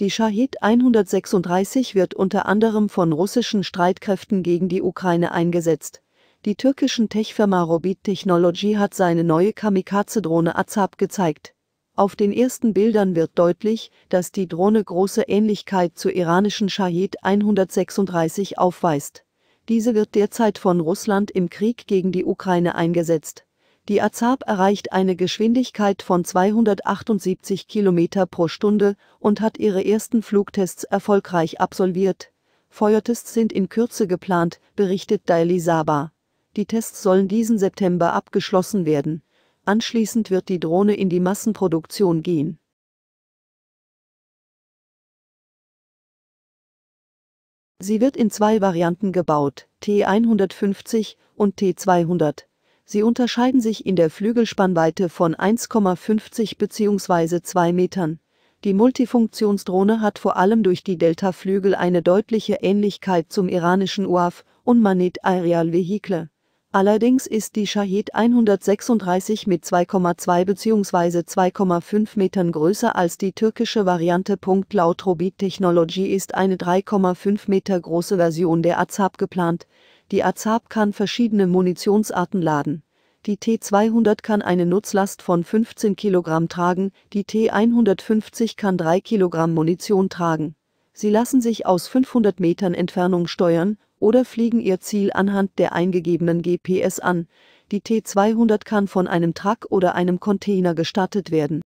Die Shahid 136 wird unter anderem von russischen Streitkräften gegen die Ukraine eingesetzt. Die türkischen Tech-Firma Robit Technology hat seine neue Kamikaze-Drohne Azab gezeigt. Auf den ersten Bildern wird deutlich, dass die Drohne große Ähnlichkeit zur iranischen Shahid 136 aufweist. Diese wird derzeit von Russland im Krieg gegen die Ukraine eingesetzt. Die Azab erreicht eine Geschwindigkeit von 278 km pro Stunde und hat ihre ersten Flugtests erfolgreich absolviert. Feuertests sind in Kürze geplant, berichtet Daily Saba. Die Tests sollen diesen September abgeschlossen werden. Anschließend wird die Drohne in die Massenproduktion gehen. Sie wird in zwei Varianten gebaut, T150 und T200. Sie unterscheiden sich in der Flügelspannweite von 1,50 bzw. 2 Metern. Die Multifunktionsdrohne hat vor allem durch die Delta-Flügel eine deutliche Ähnlichkeit zum iranischen UAV, und Unmanned Aerial Vehicle. Allerdings ist die Shahid 136 mit 2,2 bzw. 2,5 Metern größer als die türkische Variante. Laut Robit Technology ist eine 3,5 Meter große Version der Azab geplant. Die Azab kann verschiedene Munitionsarten laden. Die T200 kann eine Nutzlast von 15 Kilogramm tragen, die T150 kann 3 Kilogramm Munition tragen. Sie lassen sich aus 500 Metern Entfernung steuern oder fliegen ihr Ziel anhand der eingegebenen GPS an. Die T200 kann von einem Truck oder einem Container gestartet werden